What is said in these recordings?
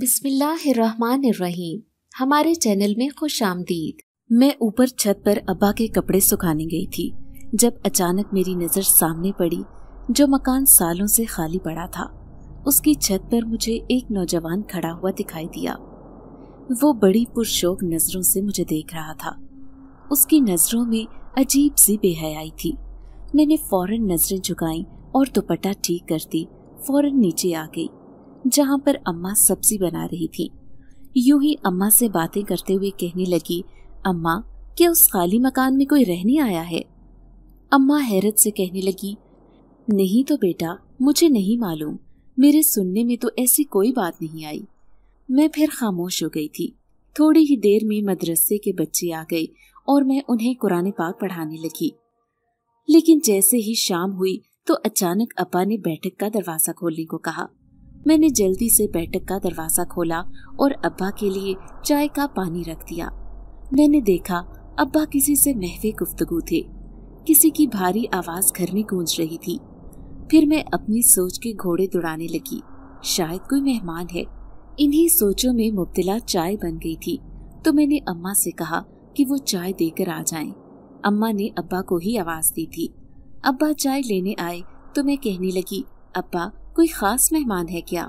बिस्मिल्लाहिर्रहमानिर्रहीम हमारे चैनल में खुश आमदीद मैं ऊपर छत पर अब्बा के कपड़े सुखाने गई थी जब अचानक मेरी नज़र सामने पड़ी जो मकान सालों से खाली पड़ा था उसकी छत पर मुझे एक नौजवान खड़ा हुआ दिखाई दिया वो बड़ी पुरशोक नज़रों से मुझे देख रहा था उसकी नज़रों में अजीब सी बेहयाई थी मैंने फौरन नज़रें झुकाई और दुपट्टा ठीक कर दी फौरन नीचे आ गई जहाँ पर अम्मा सब्जी बना रही थी यूं ही अम्मा से बातें करते हुए कहने लगी अम्मा क्या उस खाली मकान में कोई रहने आया है अम्मा हैरत से कहने लगी नहीं तो बेटा मुझे नहीं मालूम मेरे सुनने में तो ऐसी कोई बात नहीं आई मैं फिर खामोश हो गई थी थोड़ी ही देर में मदरसे के बच्चे आ गए और मैं उन्हें कुरान पाक पढ़ाने लगी लेकिन जैसे ही शाम हुई तो अचानक अपा ने बैठक का दरवाजा खोलने को कहा मैंने जल्दी से बैठक का दरवाज़ा खोला और अब्बा के लिए चाय का पानी रख दिया मैंने देखा अब्बा किसी से महवे गुफ्तगु थे किसी की भारी आवाज़ घर में गूंज रही थी फिर मैं अपनी सोच के घोड़े दौड़ाने लगी शायद कोई मेहमान है इन्हीं सोचों में मुब्तला चाय बन गई थी तो मैंने अम्मा से कहा कि वो चाय देकर आ जाएं। अम्मा ने अब्बा को ही आवाज़ दी थी अब्बा चाय लेने आए तो मैं कहने लगी अब्बा कोई खास मेहमान है क्या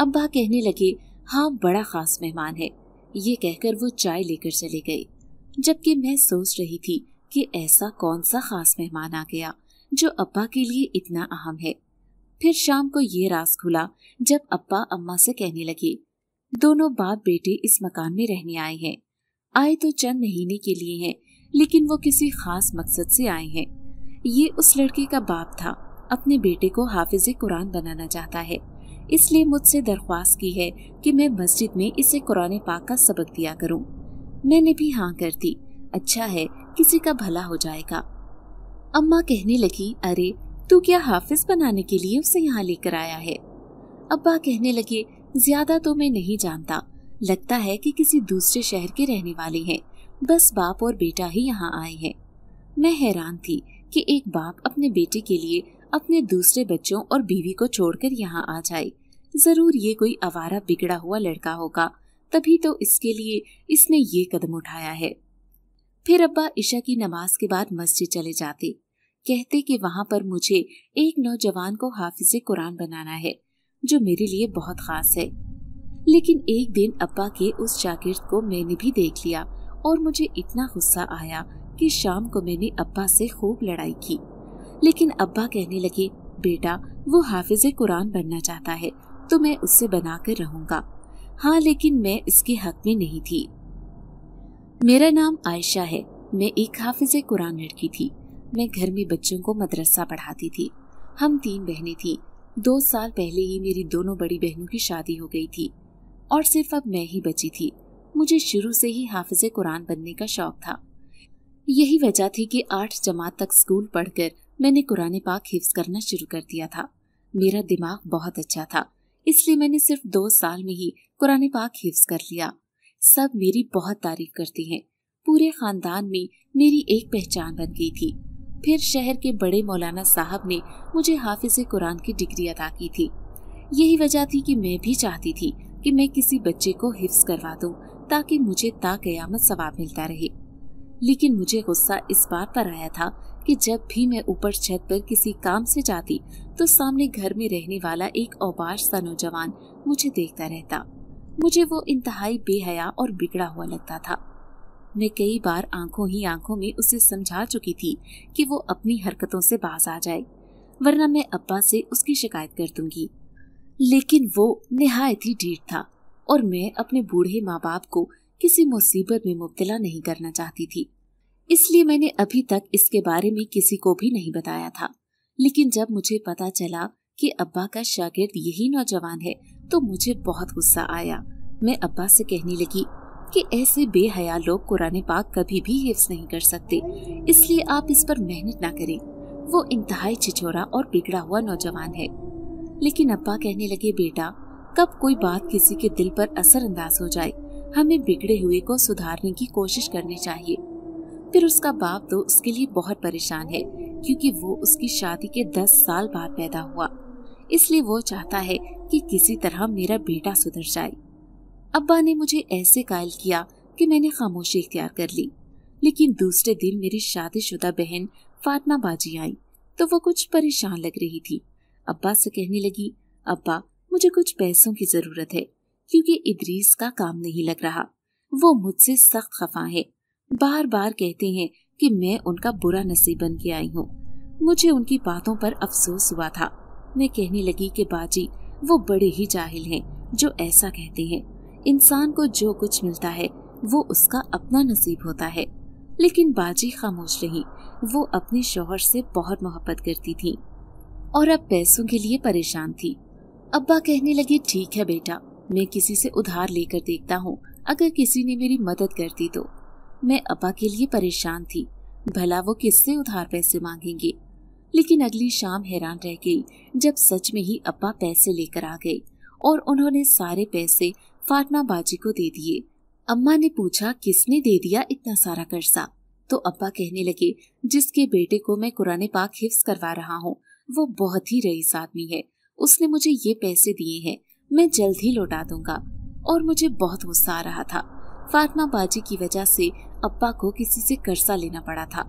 अब्बा कहने लगे हाँ बड़ा खास मेहमान है ये कहकर वो चाय लेकर चले गए जबकि मैं सोच रही थी कि ऐसा कौन सा खास मेहमान आ गया जो अब्बा के लिए इतना अहम है फिर शाम को ये राज खुला जब अब्बा अम्मा से कहने लगे दोनों बाप बेटे इस मकान में रहने आए हैं आए तो चंद महीने के लिए हैं लेकिन वो किसी खास मकसद से आए हैं ये उस लड़के का बाप था अपने बेटे को हाफिज कुरान बनाना चाहता है इसलिए मुझसे दरख्वास्त की है कि मैं मस्जिद में इसे कुरान पाक का सबक दिया करूं। मैंने भी हाँ कर दी अच्छा है किसी का भला हो जाएगा अम्मा कहने लगी अरे तू क्या हाफिज बनाने के लिए उसे यहाँ लेकर आया है अब्बा कहने लगे ज्यादा तो मैं नहीं जानता लगता है कि किसी दूसरे शहर के रहने वाले हैं बस बाप और बेटा ही यहाँ आए हैं मैं हैरान थी कि एक बाप अपने बेटे के लिए अपने दूसरे बच्चों और बीवी को छोड़कर यहाँ आ जाए जरूर ये कोई आवारा बिगड़ा हुआ लड़का होगा तभी तो इसके लिए इसने ये कदम उठाया है फिर अब्बा ईशा की नमाज के बाद मस्जिद चले जाते कहते कि वहाँ पर मुझे एक नौजवान को हाफिज कुरान बनाना है जो मेरे लिए बहुत खास है लेकिन एक दिन अब्बा के उस जागिर्द को मैंने भी देख लिया और मुझे इतना गुस्सा आया कि शाम को मैंने अब्बा से खूब लड़ाई की लेकिन अब्बा कहने लगे बेटा वो हाफिज कुरान बनना चाहता है तो मैं उससे बना कर रहूँगा हाँ लेकिन मैं इसके हक में नहीं थी मेरा नाम आयशा है मैं एक हाफिज कुरान लड़की थी मैं घर में बच्चों को मदरसा पढ़ाती थी हम तीन बहनें थी दो साल पहले ही मेरी दोनों बड़ी बहनों की शादी हो गई थी और सिर्फ अब मैं ही बची थी मुझे शुरू से ही हाफिज कुरान बनने का शौक था यही वजह थी कि आठ जमात तक स्कूल पढ़कर मैंने कुरान पाक हिफ्स करना शुरू कर दिया था मेरा दिमाग बहुत अच्छा था इसलिए मैंने सिर्फ दो साल में ही कुरान पाक हिफ्स कर लिया सब मेरी बहुत तारीफ करती हैं पूरे खानदान में मेरी एक पहचान बन गई थी फिर शहर के बड़े मौलाना साहब ने मुझे हाफिज कुरान की डिग्री अदा की थी यही वजह थी कि मैं भी चाहती थी कि मैं किसी बच्चे को हिफ्स करवा दूं ताकि मुझे ता कयामत सवाब मिलता रहे लेकिन मुझे गुस्सा इस बात पर आया था कि जब भी मैं ऊपर छत पर किसी काम से जाती तो सामने घर में रहने वाला एक औबाश सा नौजवान मुझे देखता रहता मुझे वो इंतहाई बेहया और बिगड़ा हुआ लगता था मैं कई बार आंखों ही आंखों में उसे समझा चुकी थी कि वो अपनी हरकतों से बाज आ जाए वरना मैं अब्बा से उसकी शिकायत कर दूंगी लेकिन वो नहायत ही ढीठ था और मैं अपने बूढ़े माँ बाप को किसी मुसीबत में मुब्तला नहीं करना चाहती थी इसलिए मैंने अभी तक इसके बारे में किसी को भी नहीं बताया था लेकिन जब मुझे पता चला कि अब्बा का शागिर्द यही नौजवान है तो मुझे बहुत गुस्सा आया मैं अब्बा से कहने लगी कि ऐसे बेहया लोग कुरान पाक कभी भी हिफ्स नहीं कर सकते इसलिए आप इस पर मेहनत ना करें वो इंतहा छिछोरा और बिगड़ा हुआ नौजवान है लेकिन अब्बा कहने लगे बेटा कब कोई बात किसी के दिल पर अंदाज हो जाए हमें बिगड़े हुए को सुधारने की कोशिश करनी चाहिए फिर उसका बाप तो उसके लिए बहुत परेशान है क्योंकि वो उसकी शादी के दस साल बाद पैदा हुआ इसलिए वो चाहता है कि किसी तरह मेरा बेटा सुधर जाए अब्बा ने मुझे ऐसे कायल किया कि मैंने खामोशी इख्तियार कर ली लेकिन दूसरे दिन मेरी शादीशुदा बहन फातमा बाजी आई तो वो कुछ परेशान लग रही थी अब्बा से कहने लगी अब्बा मुझे कुछ पैसों की ज़रूरत है क्योंकि इदरीस का काम नहीं लग रहा वो मुझसे सख्त खफा है बार बार कहते हैं कि मैं उनका बुरा नसीब बन के आई हूँ मुझे उनकी बातों पर अफसोस हुआ था मैं कहने लगी कि बाजी वो बड़े ही जाहिल हैं जो ऐसा कहते हैं इंसान को जो कुछ मिलता है वो उसका अपना नसीब होता है लेकिन बाजी खामोश रही वो अपने शोहर से बहुत मोहब्बत करती थी और अब पैसों के लिए परेशान थी अब्बा कहने लगे ठीक है बेटा मैं किसी से उधार लेकर देखता हूँ अगर किसी ने मेरी मदद कर दी तो मैं अपा के लिए परेशान थी भला वो किससे उधार पैसे मांगेंगे लेकिन अगली शाम हैरान रह गई जब सच में ही अपा पैसे लेकर आ गए और उन्होंने सारे पैसे फातिमा बाजी को दे दिए अम्मा ने पूछा किसने दे दिया इतना सारा कर्जा तो अब्बा कहने लगे जिसके बेटे को मैं कुरान पाक हिफ्स करवा रहा हूँ वो बहुत ही रईस आदमी है उसने मुझे ये पैसे दिए हैं मैं जल्द ही लौटा दूंगा और मुझे बहुत गुस्सा आ रहा था फातिमा बाजी की वजह से अपा को किसी से कर्जा लेना पड़ा था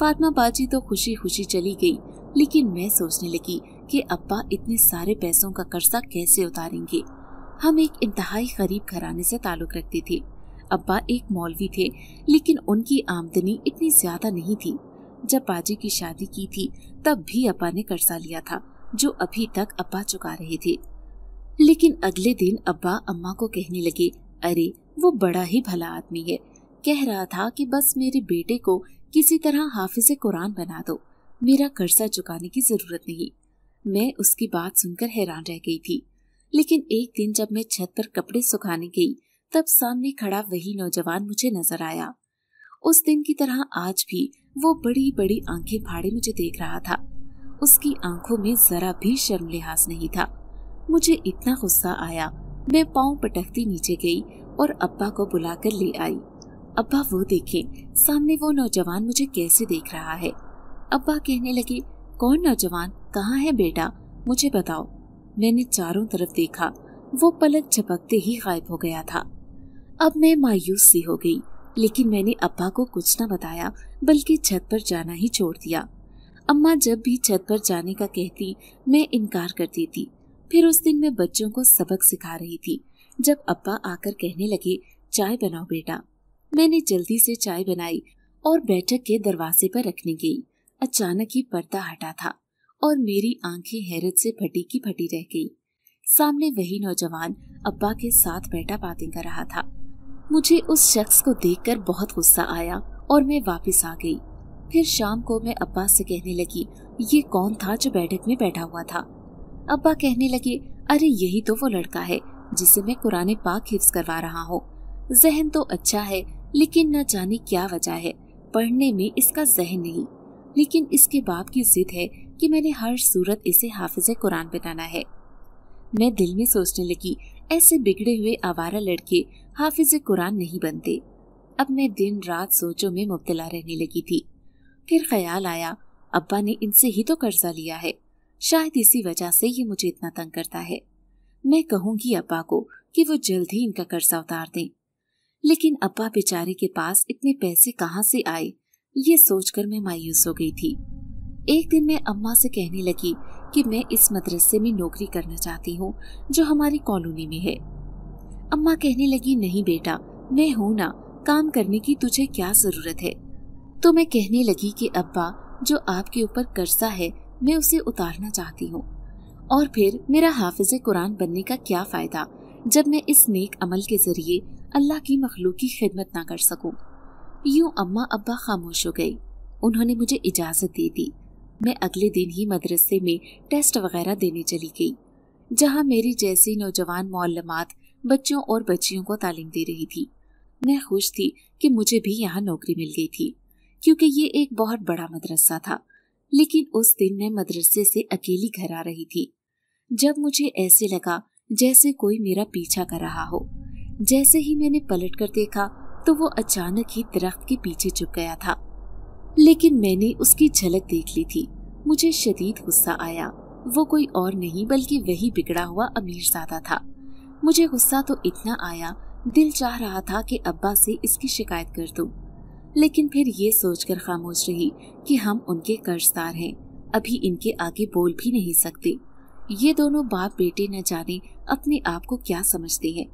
फातिमा बाजी तो खुशी खुशी चली गई लेकिन मैं सोचने लगी कि अप्पा इतने सारे पैसों का कर्जा कैसे उतारेंगे हम एक इंतहाई गरीब घराने से ताल्लुक रखते थे अब्बा एक मौलवी थे लेकिन उनकी आमदनी इतनी ज्यादा नहीं थी जब बाजी की शादी की थी तब भी अब्बा ने कर्जा लिया था जो अभी तक अब्बा चुका रहे थे लेकिन अगले दिन अब्बा अम्मा को कहने लगे अरे वो बड़ा ही भला आदमी है कह रहा था कि बस मेरे बेटे को किसी तरह हाफिज कुरान बना दो मेरा कर्जा चुकाने की ज़रूरत नहीं मैं उसकी बात सुनकर हैरान रह गई थी लेकिन एक दिन जब मैं छत पर कपड़े सुखाने गई तब सामने खड़ा वही नौजवान मुझे नजर आया उस दिन की तरह आज भी वो बड़ी बड़ी आंखें फाड़े मुझे देख रहा था उसकी आंखों में जरा भी शर्म लिहाज नहीं था मुझे इतना गुस्सा आया मैं पाँव पटकती नीचे गई और अब्बा को बुलाकर ले आई अब्बा वो देखे सामने वो नौजवान मुझे कैसे देख रहा है अब्बा कहने लगे कौन नौजवान कहाँ है बेटा मुझे बताओ मैंने चारों तरफ देखा वो पलक झपकते ही गायब हो गया था अब मैं मायूस सी हो गई लेकिन मैंने अब्बा को कुछ ना बताया बल्कि छत पर जाना ही छोड़ दिया अम्मा जब भी छत पर जाने का कहती मैं इनकार करती थी फिर उस दिन मैं बच्चों को सबक सिखा रही थी जब अब्बा आकर कहने लगे चाय बनाओ बेटा मैंने जल्दी से चाय बनाई और बैठक के दरवाजे पर रखने गई अचानक ही पर्दा हटा था और मेरी आंखें हैरत से फटी की फटी रह गई सामने वही नौजवान अब्बा के साथ बैठा बातें कर रहा था मुझे उस शख्स को देखकर बहुत गुस्सा आया और मैं वापस आ गई फिर शाम को मैं अब्बा से कहने लगी ये कौन था जो बैठक में बैठा हुआ था अब्बा कहने लगे अरे यही तो वो लड़का है जिसे मैं कुरान पाक हिफ्स करवा रहा हूँ जहन तो अच्छा है लेकिन न जाने क्या वजह है पढ़ने में इसका जहन नहीं लेकिन इसके बाप की जिद है कि मैंने हर सूरत इसे हाफिज कुरान बनाना है मैं दिल में सोचने लगी ऐसे बिगड़े हुए आवारा लड़के हाफिज कुरान नहीं बनते अब मैं दिन रात सोचों में मुबतला रहने लगी थी फिर ख्याल आया अब्बा ने इनसे ही तो कर्जा लिया है शायद इसी वजह से ये मुझे इतना तंग करता है मैं कहूँगी अब्बा को कि वो जल्द ही इनका कर्जा उतार दें लेकिन अब्बा बेचारे के पास इतने पैसे कहाँ से आए ये सोचकर मैं मायूस हो गई थी एक दिन मैं अम्मा से कहने लगी कि मैं इस मदरसे में नौकरी करना चाहती हूँ जो हमारी कॉलोनी में है अम्मा कहने लगी नहीं बेटा मैं हूँ ना काम करने की तुझे क्या जरूरत है तो मैं कहने लगी कि अब्बा जो आपके ऊपर कर्जा है मैं उसे उतारना चाहती हूँ और फिर मेरा हाफिज कुरान बनने का क्या फायदा जब मैं इस नेक अमल के जरिए अल्लाह की मखलूक की खिदमत ना कर सकूं। यूं अम्मा अब्बा खामोश हो गई उन्होंने मुझे इजाज़त दे दी मैं अगले दिन ही मदरसे में टेस्ट वगैरह देने चली गई जहाँ मेरी जैसी नौजवान मौलमात बच्चों और बच्चियों को तालीम दे रही थी मैं खुश थी कि मुझे भी यहाँ नौकरी मिल गई थी क्योंकि ये एक बहुत बड़ा मदरसा था लेकिन उस दिन मैं मदरसे से अकेली घर आ रही थी जब मुझे ऐसे लगा जैसे कोई मेरा पीछा कर रहा हो जैसे ही मैंने पलट कर देखा तो वो अचानक ही दरख्त के पीछे चुप गया था लेकिन मैंने उसकी झलक देख ली थी मुझे शदीद गुस्सा आया वो कोई और नहीं बल्कि वही बिगड़ा हुआ अमीर सादा था मुझे गुस्सा तो इतना आया दिल चाह रहा था कि अब्बा से इसकी शिकायत कर दो लेकिन फिर ये सोचकर खामोश रही कि हम उनके कर्जदार हैं अभी इनके आगे बोल भी नहीं सकते ये दोनों बाप बेटे न जाने अपने आप को क्या समझते हैं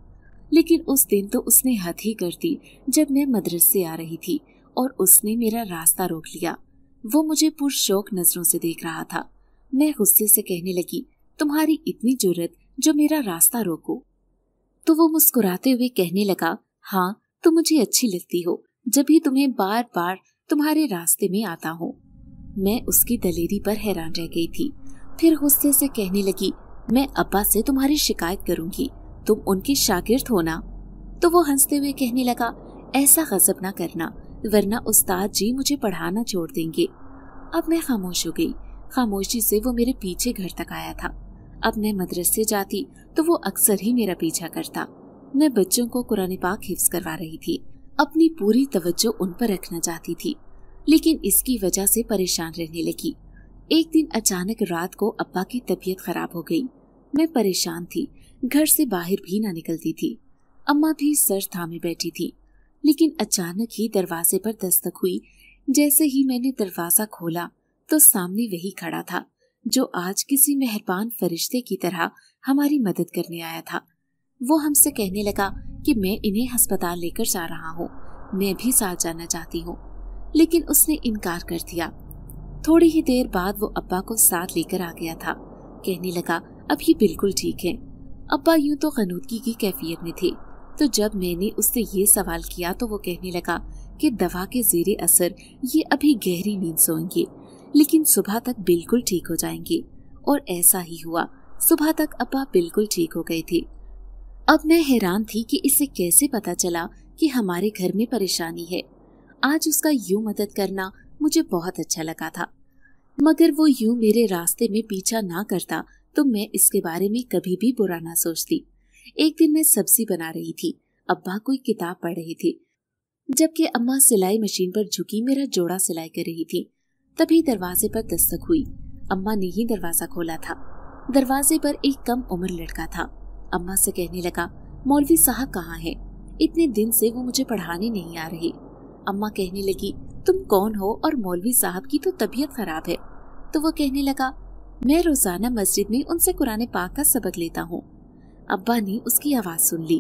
लेकिन उस दिन तो उसने हद ही कर दी जब मैं मदरसे आ रही थी और उसने मेरा रास्ता रोक लिया वो मुझे पुरशोक नजरों से देख रहा था मैं गुस्से से कहने लगी तुम्हारी इतनी जरूरत जो मेरा रास्ता रोको तो वो मुस्कुराते हुए कहने लगा हाँ तुम मुझे अच्छी लगती हो जब भी तुम्हें बार बार तुम्हारे रास्ते में आता हूँ मैं उसकी दलेरी पर हैरान रह गई थी फिर गुस्से से कहने लगी मैं अब्बा से तुम्हारी शिकायत करूंगी तुम उनके शागिर्द हो ना तो वो हंसते हुए कहने लगा ऐसा गजब ना करना वरना उस्ताद जी मुझे पढ़ाना छोड़ देंगे अब मैं खामोश हो गई खामोशी से वो मेरे पीछे घर तक आया था अब मैं मदरसे जाती तो वो अक्सर ही मेरा पीछा करता मैं बच्चों को कुरान पाक हिफ्स करवा रही थी अपनी पूरी तवज्जो उन पर रखना चाहती थी लेकिन इसकी वजह से परेशान रहने लगी एक दिन अचानक रात को अब्बा की तबीयत खराब हो गई मैं परेशान थी घर से बाहर भी ना निकलती थी अम्मा भी सर थामे बैठी थी लेकिन अचानक ही दरवाजे पर दस्तक हुई जैसे ही मैंने दरवाजा खोला तो सामने वही खड़ा था जो आज किसी मेहरबान फरिश्ते की तरह हमारी मदद करने आया था वो हमसे कहने लगा कि मैं इन्हें अस्पताल लेकर जा रहा हूँ मैं भी साथ जाना चाहती हूँ लेकिन उसने इनकार कर दिया थोड़ी ही देर बाद वो अब्बा को साथ लेकर आ गया था कहने लगा अब ये बिल्कुल ठीक है अब्बा यूं तो कनूदगी की कैफियत में थे तो जब मैंने उससे ये सवाल किया तो वो कहने लगा कि दवा के जेरे असर ये अभी गहरी नींद सोएंगे लेकिन सुबह तक बिल्कुल ठीक हो जाएंगे और ऐसा ही हुआ सुबह तक अब्बा बिल्कुल ठीक हो गए थे अब मैं हैरान थी कि इसे कैसे पता चला कि हमारे घर में परेशानी है आज उसका यूं मदद करना मुझे बहुत अच्छा लगा था मगर वो यूं मेरे रास्ते में पीछा ना करता तो मैं इसके बारे में कभी भी बुरा ना सोचती एक दिन मैं सब्जी बना रही थी अब्बा कोई किताब पढ़ रहे थे जबकि अम्मा सिलाई मशीन पर झुकी मेरा जोड़ा सिलाई कर रही थी तभी दरवाजे पर दस्तक हुई अम्मा ने ही दरवाजा खोला था दरवाजे पर एक कम उम्र लड़का था अम्मा से कहने लगा मौलवी साहब कहाँ है इतने दिन से वो मुझे पढ़ाने नहीं आ रहे अम्मा कहने लगी तुम कौन हो और मौलवी साहब की तो तबीयत खराब है तो वो कहने लगा मैं रोजाना मस्जिद में उनसे कुरान पाक का सबक लेता हूँ अब्बा ने उसकी आवाज़ सुन ली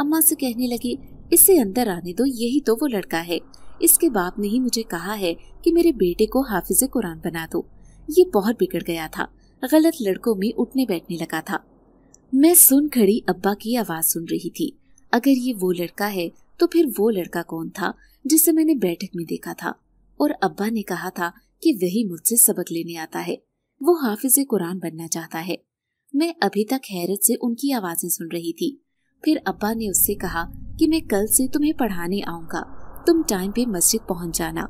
अम्मा से कहने लगी इससे अंदर आने दो यही तो वो लड़का है इसके बाप ने ही मुझे कहा है कि मेरे बेटे को हाफिज कुरान बना दो ये बहुत बिगड़ गया था गलत लड़कों में उठने बैठने लगा था मैं सुन खड़ी अब्बा की आवाज़ सुन रही थी अगर ये वो लड़का है तो फिर वो लड़का कौन था जिसे मैंने बैठक में देखा था और अब्बा ने कहा था कि वही मुझसे सबक लेने आता है वो हाफिज कुरान बनना चाहता है मैं अभी तक हैरत से उनकी आवाजें सुन रही थी फिर अब्बा ने उससे कहा कि मैं कल से तुम्हें पढ़ाने आऊँगा तुम टाइम पे मस्जिद पहुँच जाना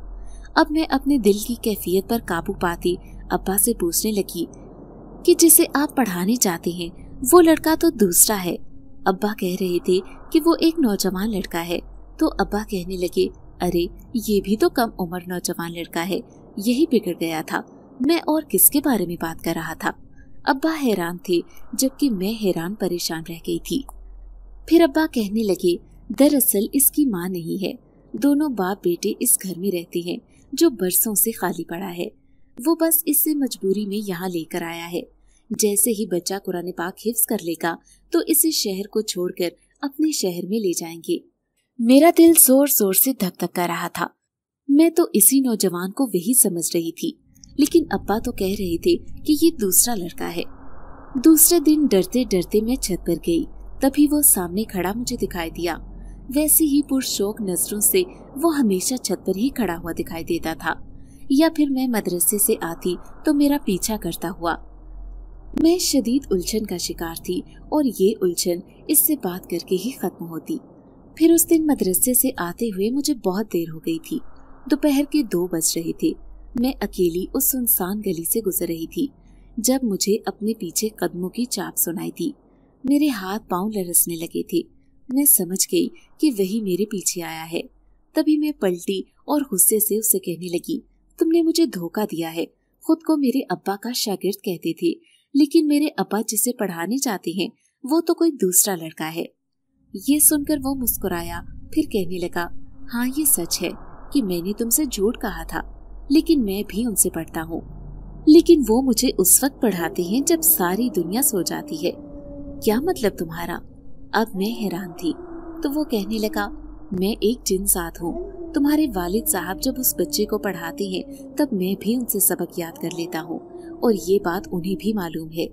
अब मैं अपने दिल की कैफियत पर काबू पाती अब्बा से पूछने लगी कि जिसे आप पढ़ाने जाते हैं वो लड़का तो दूसरा है अब्बा कह रहे थे कि वो एक नौजवान लड़का है तो अब्बा कहने लगे अरे ये भी तो कम उम्र नौजवान लड़का है यही बिगड़ गया था मैं और किसके बारे में बात कर रहा था अब्बा हैरान थे जबकि मैं हैरान परेशान रह गई थी फिर अब्बा कहने लगे दरअसल इसकी माँ नहीं है दोनों बाप बेटे इस घर में रहते हैं जो बरसों से खाली पड़ा है वो बस इसे मजबूरी में यहाँ लेकर आया है जैसे ही बच्चा कुरान पाक हिफ्स कर लेगा तो इसे शहर को छोड़कर अपने शहर में ले जाएंगे मेरा दिल जोर जोर से धक धक्का रहा था मैं तो इसी नौजवान को वही समझ रही थी लेकिन अब्बा तो कह रहे थे कि ये दूसरा लड़का है दूसरे दिन डरते डरते मैं छत पर गई तभी वो सामने खड़ा मुझे दिखाई दिया वैसे ही पुरशोक नजरों से वो हमेशा छत पर ही खड़ा हुआ दिखाई देता था या फिर मैं मदरसे से आती तो मेरा पीछा करता हुआ मैं शदीद उलझन का शिकार थी और ये उलझन इससे बात करके ही खत्म होती फिर उस दिन मदरसे से आते हुए मुझे बहुत देर हो गई थी दोपहर के दो बज रहे थे मैं अकेली उस सुनसान गली से गुजर रही थी जब मुझे अपने पीछे कदमों की चाप सुनाई थी मेरे हाथ पांव लरसने लगे थे मैं समझ गई कि वही मेरे पीछे आया है तभी मैं पलटी और गुस्से से उसे कहने लगी तुमने मुझे धोखा दिया है खुद को मेरे अब्बा का शागिर्द कहते थे लेकिन मेरे अब्बा जिसे पढ़ाने जाते हैं वो तो कोई दूसरा लड़का है ये सुनकर वो मुस्कुराया फिर कहने लगा हाँ ये सच है कि मैंने तुमसे झूठ कहा था लेकिन मैं भी उनसे पढ़ता हूँ लेकिन वो मुझे उस वक्त पढ़ाते हैं जब सारी दुनिया सो जाती है क्या मतलब तुम्हारा अब मैं हैरान थी तो वो कहने लगा मैं एक जिन साथ हूँ तुम्हारे वालिद साहब जब उस बच्चे को पढ़ाते हैं तब मैं भी उनसे सबक याद कर लेता हूँ और ये बात उन्हें भी मालूम है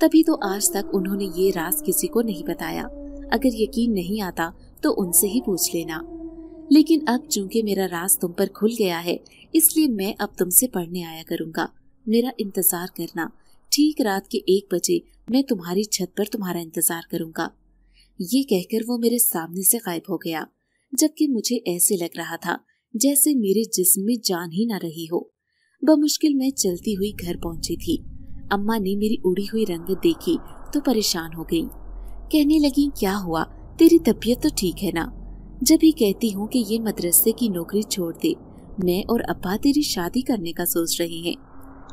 तभी तो आज तक उन्होंने ये राज किसी को नहीं बताया अगर यकीन नहीं आता तो उनसे ही पूछ लेना लेकिन अब चूंकि मेरा राज तुम पर खुल गया है इसलिए मैं अब तुमसे पढ़ने आया करूँगा मेरा इंतज़ार करना ठीक रात के एक बजे मैं तुम्हारी छत पर तुम्हारा इंतज़ार करूंगा ये कहकर वो मेरे सामने से गायब हो गया जबकि मुझे ऐसे लग रहा था जैसे मेरे जिस्म में जान ही ना रही हो बमुश्किल मैं चलती हुई घर पहुंची थी अम्मा ने मेरी उड़ी हुई रंगत देखी तो परेशान हो गई कहने लगी क्या हुआ तेरी तबीयत तो ठीक है ना जब ही कहती हूँ कि ये मदरसे की नौकरी छोड़ दे मैं और अब्बा तेरी शादी करने का सोच रहे हैं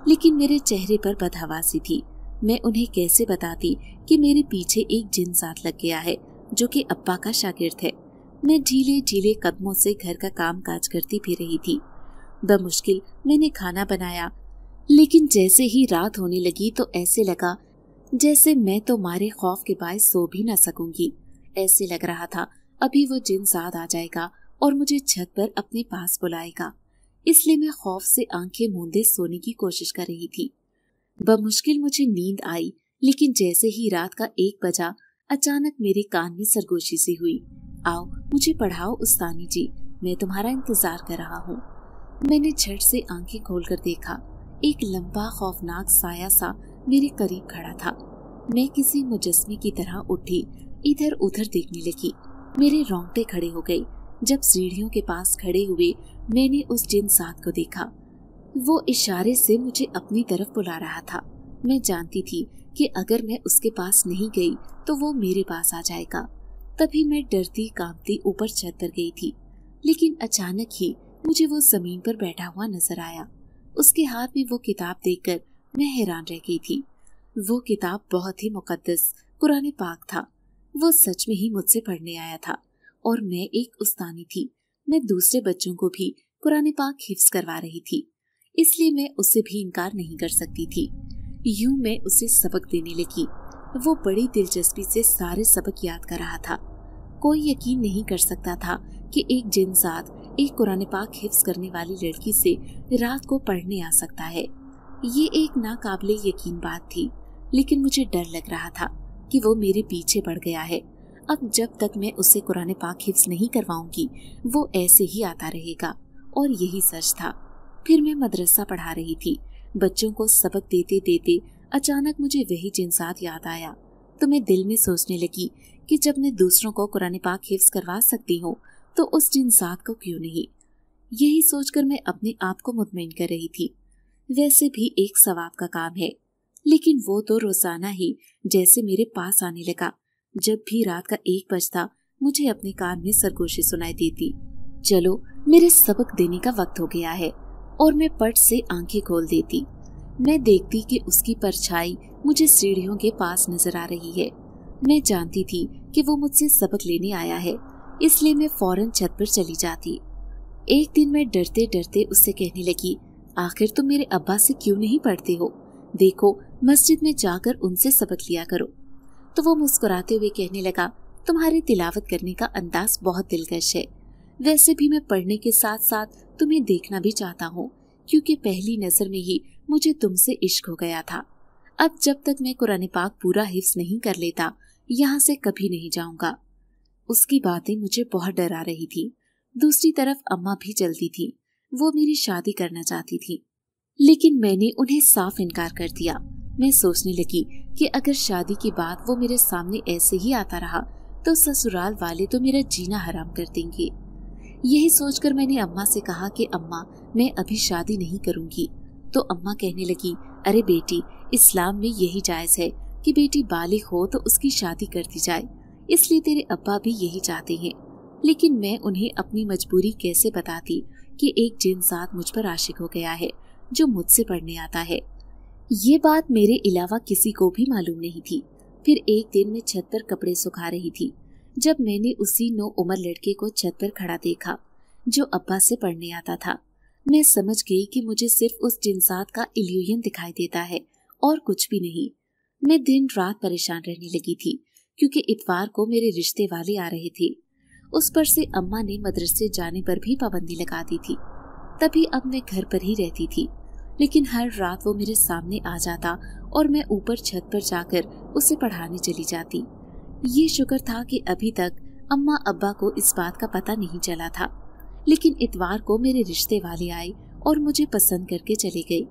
लेकिन मेरे चेहरे पर बदहवासी थी मैं उन्हें कैसे बताती कि मेरे पीछे एक जिन साथ लग गया है जो कि अब्बा का शागिर्द है मैं ढीले ढीले कदमों से घर का काम काज करती भी रही थी बमुश्किल मैंने खाना बनाया लेकिन जैसे ही रात होने लगी तो ऐसे लगा जैसे मैं तो मारे खौफ के बाय सो भी ना सकूंगी ऐसे लग रहा था अभी वो जिन साथ आ जाएगा और मुझे छत पर अपने पास बुलाएगा इसलिए मैं खौफ से आंखें मूंदे सोने की कोशिश कर रही थी बमुश्किल मुझे नींद आई लेकिन जैसे ही रात का एक बजा अचानक मेरे कान में सरगोशी सी हुई आओ मुझे पढ़ाओ उस्तानी जी मैं तुम्हारा इंतजार कर रहा हूँ मैंने झट से आंखें खोलकर देखा एक लंबा खौफनाक साया सा मेरे करीब खड़ा था मैं किसी मुजस्मे की तरह उठी इधर उधर देखने लगी मेरे रोंगटे खड़े हो गए जब सीढ़ियों के पास खड़े हुए मैंने उस जिन साथ को देखा वो इशारे से मुझे अपनी तरफ बुला रहा था मैं जानती थी कि अगर मैं उसके पास नहीं गई तो वो मेरे पास आ जाएगा तभी मैं डरती कांपती ऊपर चढ़ गई थी लेकिन अचानक ही मुझे वो जमीन पर बैठा हुआ नजर आया उसके हाथ में वो किताब देखकर मैं हैरान रह गई थी वो किताब बहुत ही मुकद्दस कुरान पाक था वो सच में ही मुझसे पढ़ने आया था और मैं एक उस्तानी थी मैं दूसरे बच्चों को भी कुरान पाक हिफ्स करवा रही थी इसलिए मैं उसे भी इनकार नहीं कर सकती थी यूं मैं उसे सबक देने लगी वो बड़ी दिलचस्पी से सारे सबक याद कर रहा था कोई यकीन नहीं कर सकता था कि एक साथ एक कुरान पाक हिफ्स करने वाली लड़की से रात को पढ़ने आ सकता है ये एक नाकाबले यकीन बात थी लेकिन मुझे डर लग रहा था कि वो मेरे पीछे पड़ गया है अब जब तक मैं उसे कुरान पाक हिफ्स नहीं करवाऊंगी वो ऐसे ही आता रहेगा और यही सच था फिर मैं मदरसा पढ़ा रही थी बच्चों को सबक देते देते अचानक मुझे वही जिनसात याद आया तो मैं दिल में सोचने लगी कि जब मैं दूसरों को कुरान पाक हिफ्स करवा सकती हूँ तो उस जिनसात को क्यों नहीं यही सोचकर मैं अपने आप को मुतमिन कर रही थी वैसे भी एक सवाब का काम है लेकिन वो तो रोजाना ही जैसे मेरे पास आने लगा जब भी रात का एक बजता मुझे अपने कान में सरगोशी सुनाई देती चलो मेरे सबक देने का वक्त हो गया है और मैं पट से आंखें खोल देती मैं देखती कि उसकी परछाई मुझे सीढ़ियों के पास नजर आ रही है मैं जानती थी कि वो मुझसे सबक लेने आया है इसलिए मैं फौरन छत पर चली जाती एक दिन मैं डरते डरते उससे कहने लगी आखिर तुम मेरे अब्बा से क्यों नहीं पढ़ते हो देखो मस्जिद में जाकर उनसे सबक लिया करो तो वो मुस्कुराते हुए कहने लगा तुम्हारी तिलावत करने का अंदाज बहुत दिलकश है वैसे भी मैं पढ़ने के साथ साथ तुम्हें देखना भी चाहता हूँ क्योंकि पहली नज़र में ही मुझे तुमसे इश्क हो गया था अब जब तक मैं कुरान पाक पूरा हिफ्स नहीं कर लेता यहाँ से कभी नहीं जाऊँगा उसकी बातें मुझे बहुत डरा रही थी दूसरी तरफ अम्मा भी जलती थी वो मेरी शादी करना चाहती थी लेकिन मैंने उन्हें साफ इनकार कर दिया मैं सोचने लगी कि अगर शादी के बाद वो मेरे सामने ऐसे ही आता रहा तो ससुराल वाले तो मेरा जीना हराम कर देंगे यही सोचकर मैंने अम्मा से कहा कि अम्मा मैं अभी शादी नहीं करूंगी तो अम्मा कहने लगी अरे बेटी इस्लाम में यही जायज है कि बेटी बालिग हो तो उसकी शादी कर दी जाए इसलिए तेरे अब्बा भी यही चाहते हैं लेकिन मैं उन्हें अपनी मजबूरी कैसे बताती कि एक जिन साथ मुझ पर आशिक हो गया है जो मुझसे पढ़ने आता है ये बात मेरे अलावा किसी को भी मालूम नहीं थी फिर एक दिन मैं छत पर कपड़े सुखा रही थी जब मैंने उसी नौ उम्र लड़के को छत पर खड़ा देखा जो अब्बा से पढ़ने आता था मैं समझ गई कि मुझे सिर्फ उस जिनसात का इल्यूजन दिखाई देता है और कुछ भी नहीं मैं दिन रात परेशान रहने लगी थी क्योंकि इतवार को मेरे रिश्ते वाले आ रहे थे उस पर से अम्मा ने मदरसे जाने पर भी पाबंदी लगा दी थी तभी अब मैं घर पर ही रहती थी लेकिन हर रात वो मेरे सामने आ जाता और मैं ऊपर छत पर जाकर उसे पढ़ाने चली जाती ये शुक्र था कि अभी तक अम्मा अब्बा को इस बात का पता नहीं चला था लेकिन इतवार को मेरे रिश्ते वाले आए और मुझे पसंद करके चले गए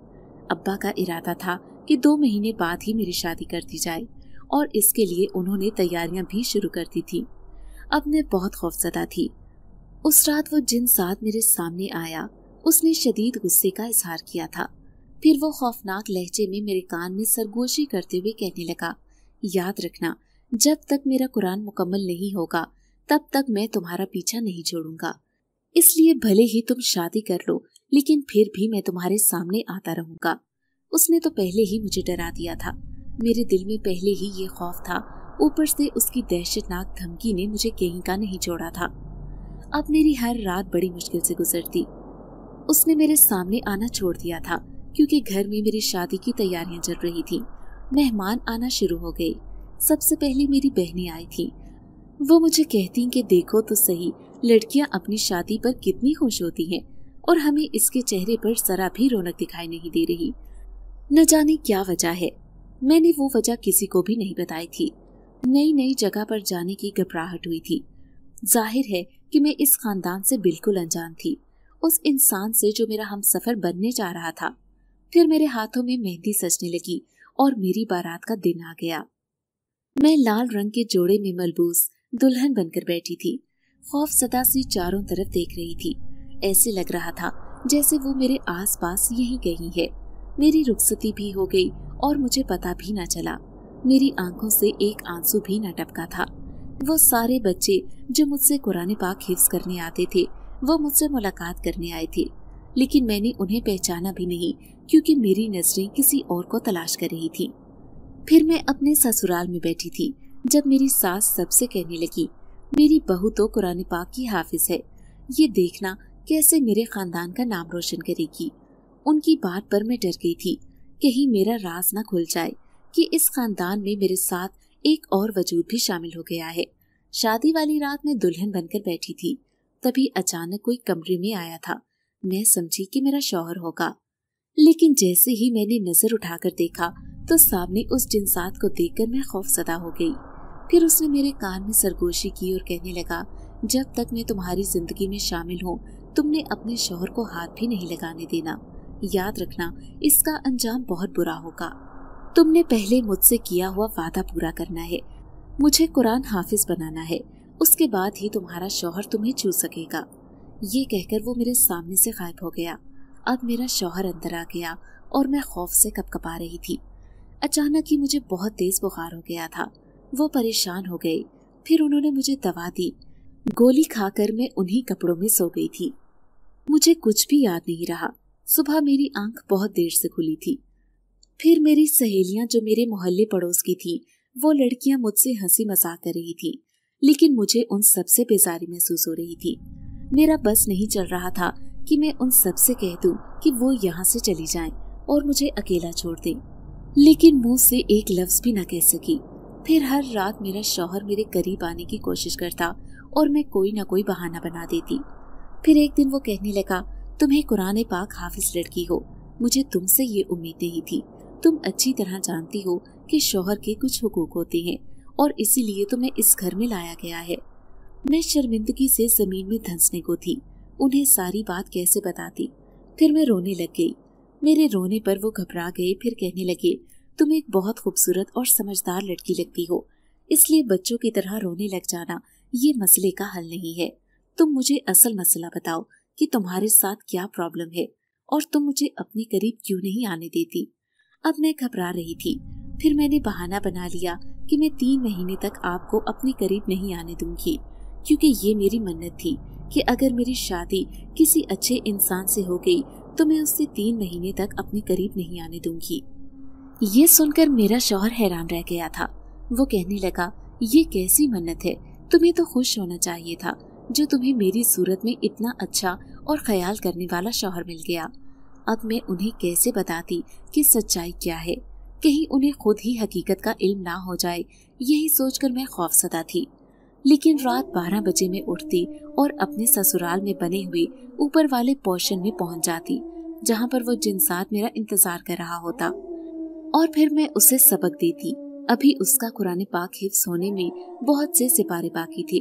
अब्बा का इरादा था कि दो महीने बाद ही मेरी शादी कर दी जाए और इसके लिए उन्होंने तैयारियां भी शुरू कर दी थी अब मैं बहुत खौफजदा थी उस रात वो जिन साथ मेरे सामने आया उसने शदीद गुस्से का इजहार किया था फिर वो खौफनाक लहजे में मेरे कान में सरगोशी करते हुए कहने लगा याद रखना जब तक मेरा कुरान मुकम्मल नहीं होगा तब तक मैं तुम्हारा पीछा नहीं छोड़ूंगा इसलिए भले ही तुम शादी कर लो लेकिन फिर भी मैं तुम्हारे सामने आता रहूंगा उसने तो पहले ही मुझे डरा दिया था मेरे दिल में पहले ही ये खौफ था ऊपर से उसकी दहशतनाक धमकी ने मुझे कहीं का नहीं छोड़ा था अब मेरी हर रात बड़ी मुश्किल से गुजरती उसने मेरे सामने आना छोड़ दिया था क्योंकि घर में मेरी शादी की तैयारियां चल रही थी मेहमान आना शुरू हो गए सबसे पहले मेरी बहनें आई थी वो मुझे कहती कि देखो तो सही लड़कियां अपनी शादी पर कितनी खुश होती हैं और हमें इसके चेहरे पर जरा भी रौनक दिखाई नहीं दे रही न जाने क्या वजह है मैंने वो वजह किसी को भी नहीं बताई थी नई नई जगह पर जाने की घबराहट हुई थी जाहिर है कि मैं इस खानदान से बिल्कुल अनजान थी उस इंसान से जो मेरा हम सफर बनने जा रहा था फिर मेरे हाथों में मेहंदी सजने लगी और मेरी बारात का दिन आ गया मैं लाल रंग के जोड़े में मलबूस दुल्हन बनकर बैठी थी खौफ सदा से चारों तरफ देख रही थी ऐसे लग रहा था जैसे वो मेरे आस पास यही गई है मेरी रुखसती भी हो गई और मुझे पता भी न चला मेरी आंखों से एक आंसू भी न टपका था वो सारे बच्चे जो मुझसे कुरान पाक हिफ्स करने आते थे वो मुझसे मुलाकात करने आए थे लेकिन मैंने उन्हें पहचाना भी नहीं क्योंकि मेरी नजरें किसी और को तलाश कर रही थी फिर मैं अपने ससुराल में बैठी थी जब मेरी सास सबसे कहने लगी मेरी बहू तो कुरान पाक की हाफिज है ये देखना कैसे मेरे खानदान का नाम रोशन करेगी उनकी बात पर मैं डर गई थी कहीं मेरा राज ना खुल जाए कि इस खानदान में मेरे साथ एक और वजूद भी शामिल हो गया है शादी वाली रात में दुल्हन बनकर बैठी थी तभी अचानक कोई कमरे में आया था मैं समझी कि मेरा शौहर होगा लेकिन जैसे ही मैंने नजर उठाकर देखा तो सामने उस जिनसात को देखकर मैं खौफ सदा हो गई फिर उसने मेरे कान में सरगोशी की और कहने लगा जब तक मैं तुम्हारी जिंदगी में शामिल हूँ तुमने अपने शोहर को हाथ भी नहीं लगाने देना याद रखना इसका अंजाम बहुत बुरा होगा तुमने पहले मुझसे किया हुआ वादा पूरा करना है मुझे कुरान हाफिज बनाना है उसके बाद ही तुम्हारा शौहर तुम्हें छू सकेगा ये कहकर वो मेरे सामने से गायब हो गया अब मेरा शौहर अंदर आ गया और मैं खौफ से कपकपा रही थी अचानक ही मुझे बहुत तेज़ बुखार हो गया था वो परेशान हो गई फिर उन्होंने मुझे दवा दी गोली खाकर मैं उन्हीं कपड़ों में सो गई थी मुझे कुछ भी याद नहीं रहा सुबह मेरी आंख बहुत देर से खुली थी फिर मेरी सहेलियां जो मेरे मोहल्ले पड़ोस की थी वो लड़कियां मुझसे हंसी मजाक कर रही थी लेकिन मुझे उन सबसे बेजारी महसूस हो रही थी मेरा बस नहीं चल रहा था कि मैं उन सबसे कह दूं कि वो यहाँ से चली जाएं और मुझे अकेला छोड़ दें लेकिन मुंह से एक लफ्ज भी न कह सकी फिर हर रात मेरा शौहर मेरे करीब आने की कोशिश करता और मैं कोई ना कोई बहाना बना देती फिर एक दिन वो कहने लगा तुम्हें कुरान पाक हाफिज लड़की हो मुझे तुमसे ये उम्मीद नहीं थी तुम अच्छी तरह जानती हो कि शोहर के कुछ हुकूक होते हैं और इसीलिए तो मैं इस घर में लाया गया है मैं शर्मिंदगी से जमीन में धंसने को थी उन्हें सारी बात कैसे बताती फिर मैं रोने लग गई मेरे रोने पर वो घबरा गए फिर कहने लगे तुम एक बहुत खूबसूरत और समझदार लड़की लगती हो इसलिए बच्चों की तरह रोने लग जाना ये मसले का हल नहीं है तुम मुझे असल मसला बताओ कि तुम्हारे साथ क्या प्रॉब्लम है और तुम मुझे अपने करीब क्यों नहीं आने देती अब मैं घबरा रही थी फिर मैंने बहाना बना लिया कि मैं तीन महीने तक आपको अपने करीब नहीं आने दूंगी क्योंकि ये मेरी मन्नत थी कि अगर मेरी शादी किसी अच्छे इंसान से हो गई तो मैं उससे तीन महीने तक अपने करीब नहीं आने दूंगी ये सुनकर मेरा शौहर हैरान रह गया था वो कहने लगा ये कैसी मन्नत है तुम्हें तो खुश होना चाहिए था जो तुम्हें मेरी सूरत में इतना अच्छा और ख्याल करने वाला शौहर मिल गया अब मैं उन्हें कैसे बताती कि सच्चाई क्या है कहीं उन्हें खुद ही हकीकत का इल्म ना हो जाए यही सोचकर मैं सदा थी लेकिन रात बारह बजे में उठती और अपने ससुराल में बने हुए ऊपर वाले पोर्शन में पहुंच जाती जहां पर वो जिनसात मेरा इंतजार कर रहा होता और फिर मैं उसे सबक देती अभी उसका कुरान पाक हिफ्स होने में बहुत से सिपारे बाकी थे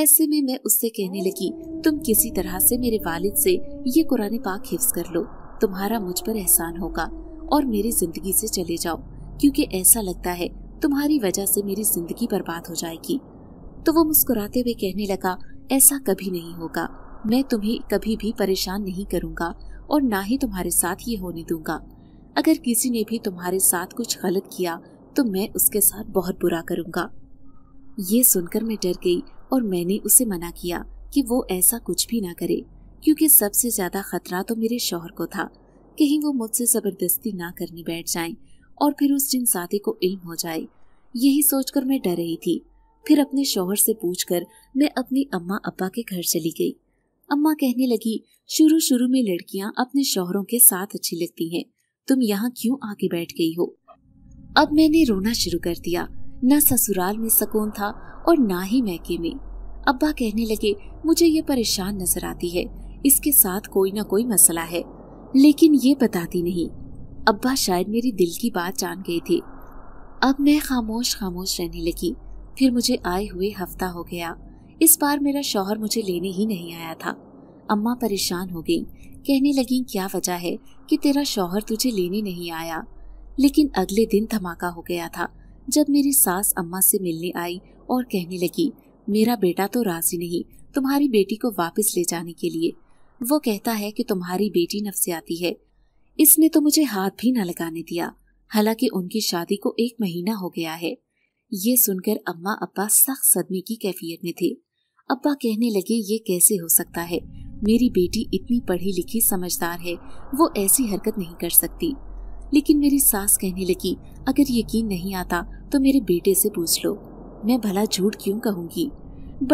ऐसे में मैं उससे कहने लगी तुम किसी तरह से मेरे वालिद से ये कुरान पाक हिफ्स कर लो तुम्हारा मुझ पर एहसान होगा और मेरी जिंदगी से चले जाओ क्योंकि ऐसा लगता है तुम्हारी वजह से मेरी जिंदगी बर्बाद हो जाएगी तो वो मुस्कुराते हुए कहने लगा ऐसा कभी नहीं होगा मैं तुम्हें कभी भी परेशान नहीं करूंगा और ना ही तुम्हारे साथ ये होने दूंगा अगर किसी ने भी तुम्हारे साथ कुछ गलत किया तो मैं उसके साथ बहुत बुरा करूंगा ये सुनकर मैं डर गई और मैंने उसे मना किया कि वो ऐसा कुछ भी ना करे क्योंकि सबसे ज्यादा खतरा तो मेरे शोहर को था कहीं वो मुझसे ज़बरदस्ती ना करने बैठ जाए और फिर उस जिन साथी को इल्म हो जाए यही सोचकर मैं डर रही थी फिर अपने शोहर से पूछकर मैं अपनी अम्मा अब्बा के घर चली गई अम्मा कहने लगी शुरू शुरू में लड़कियां अपने शोहरों के साथ अच्छी लगती हैं तुम यहाँ क्यों आके बैठ गई हो अब मैंने रोना शुरू कर दिया न ससुराल में सकून था और ना ही मैके में अब्बा कहने लगे मुझे ये परेशान नजर आती है इसके साथ कोई ना कोई मसला है लेकिन ये बताती नहीं अब्बा शायद मेरी दिल की बात जान गए थे अब मैं खामोश खामोश रहने लगी फिर मुझे आए हुए हफ्ता हो गया इस बार मेरा शौहर मुझे लेने ही नहीं आया था अम्मा परेशान हो गई कहने लगी क्या वजह है कि तेरा शौहर तुझे लेने नहीं आया लेकिन अगले दिन धमाका हो गया था जब मेरी सास अम्मा से मिलने आई और कहने लगी मेरा बेटा तो राजी नहीं तुम्हारी बेटी को वापस ले जाने के लिए वो कहता है कि तुम्हारी बेटी नफसियाती है इसने तो मुझे हाथ भी न लगाने दिया हालांकि उनकी शादी को एक महीना हो गया है ये सुनकर अम्मा अब्बा सख्त सदमे की कैफियत में थे अब्बा कहने लगे ये कैसे हो सकता है मेरी बेटी इतनी पढ़ी लिखी समझदार है वो ऐसी हरकत नहीं कर सकती लेकिन मेरी सास कहने लगी अगर यकीन नहीं आता तो मेरे बेटे से पूछ लो मैं भला झूठ क्यों कहूंगी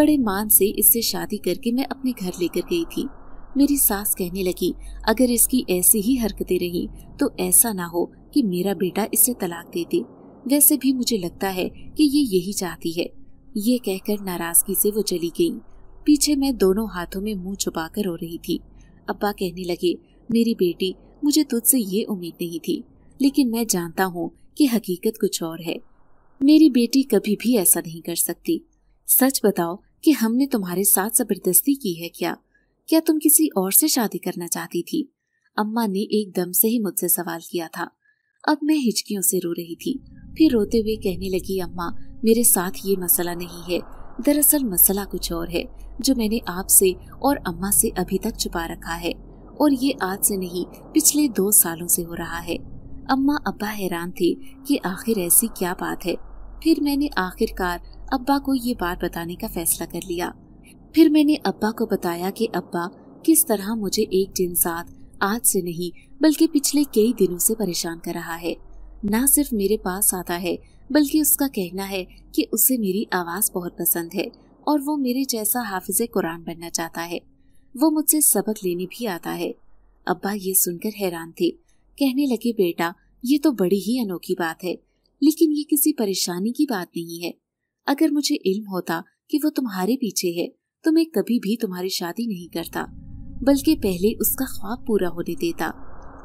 बड़े मान से इससे शादी करके मैं अपने घर लेकर गई थी मेरी सास कहने लगी अगर इसकी ऐसी ही हरकतें रही तो ऐसा ना हो कि मेरा बेटा इसे तलाक दे दे वैसे भी मुझे लगता है कि ये यही चाहती है ये कहकर नाराजगी से वो चली गई पीछे मैं दोनों हाथों में मुंह छुपाकर रो रही थी अब्बा कहने लगे मेरी बेटी मुझे तुझसे ये उम्मीद नहीं थी लेकिन मैं जानता हूँ कि हकीकत कुछ और है मेरी बेटी कभी भी ऐसा नहीं कर सकती सच बताओ कि हमने तुम्हारे साथ जबरदस्ती की है क्या क्या तुम किसी और से शादी करना चाहती थी अम्मा ने एकदम से ही मुझसे सवाल किया था अब मैं हिचकियों से रो रही थी फिर रोते हुए कहने लगी अम्मा मेरे साथ ये मसला नहीं है दरअसल मसला कुछ और है जो मैंने आपसे और अम्मा से अभी तक छुपा रखा है और ये आज से नहीं पिछले दो सालों से हो रहा है अम्मा अब्बा हैरान थे कि आखिर ऐसी क्या बात है फिर मैंने आखिरकार अब्बा को ये बात बताने का फैसला कर लिया फिर मैंने अब्बा को बताया कि अब्बा किस तरह मुझे एक दिन साथ आज से नहीं बल्कि पिछले कई दिनों से परेशान कर रहा है न सिर्फ मेरे पास आता है बल्कि उसका कहना है कि उसे मेरी आवाज़ बहुत पसंद है और वो मेरे जैसा हाफिज कुरान बनना चाहता है वो मुझसे सबक लेने भी आता है अब्बा ये सुनकर हैरान थे कहने लगे बेटा ये तो बड़ी ही अनोखी बात है लेकिन ये किसी परेशानी की बात नहीं है अगर मुझे इल्म होता कि वो तुम्हारे पीछे है तो मैं कभी भी तुम्हारी शादी नहीं करता बल्कि पहले उसका ख्वाब पूरा होने देता